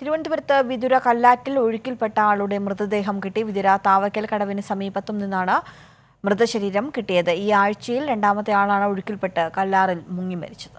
തിരുവനന്തപുരത്ത് വിതുര കല്ലാറ്റിൽ ഒഴുക്കിൽപ്പെട്ട ആളുടെ മൃതദേഹം കിട്ടി വിതുര താവക്കൽ കടവിന് സമീപത്തും നിന്നാണ് മൃതശരീരം കിട്ടിയത് ഈ ആഴ്ചയിൽ രണ്ടാമത്തെ ആളാണ് ഒഴുക്കിൽപ്പെട്ട് കല്ലാറിൽ മുങ്ങി മരിച്ചത്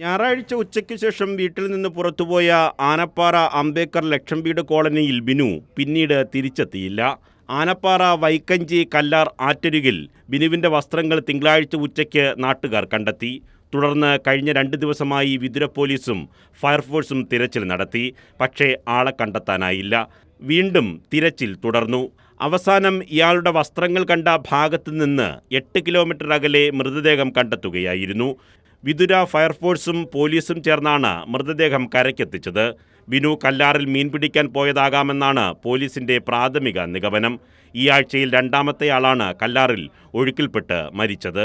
ഞായറാഴ്ച ഉച്ചയ്ക്ക് ശേഷം വീട്ടിൽ നിന്ന് പുറത്തുപോയ ആനപ്പാറ അംബേക്കർ ലക്ഷം വീട് കോളനിയിൽ ബിനു പിന്നീട് തിരിച്ചെത്തിയില്ല ആനപ്പാറ വൈക്കഞ്ചി കല്ലാർ ആറ്റരുകിൽ ബിനുവിൻ്റെ വസ്ത്രങ്ങൾ തിങ്കളാഴ്ച ഉച്ചയ്ക്ക് നാട്ടുകാർ കണ്ടെത്തി തുടർന്ന് കഴിഞ്ഞ രണ്ട് ദിവസമായി വിതുര പോലീസും ഫയർഫോഴ്സും തിരച്ചിൽ നടത്തി പക്ഷേ ആളെ കണ്ടെത്താനായില്ല വീണ്ടും തിരച്ചിൽ തുടർന്നു അവസാനം ഇയാളുടെ വസ്ത്രങ്ങൾ കണ്ട ഭാഗത്തു നിന്ന് എട്ട് കിലോമീറ്റർ അകലെ മൃതദേഹം കണ്ടെത്തുകയായിരുന്നു വിതുര ഫയർഫോഴ്സും പോലീസും ചേർന്നാണ് മൃതദേഹം കരയ്ക്കെത്തിച്ചത് ബിനു കല്ലാറിൽ മീൻ പിടിക്കാൻ പോയതാകാമെന്നാണ് പോലീസിന്റെ പ്രാഥമിക നിഗമനം ഈ ആഴ്ചയിൽ രണ്ടാമത്തെയാളാണ് കല്ലാറിൽ ഒഴുക്കിൽപ്പെട്ട് മരിച്ചത്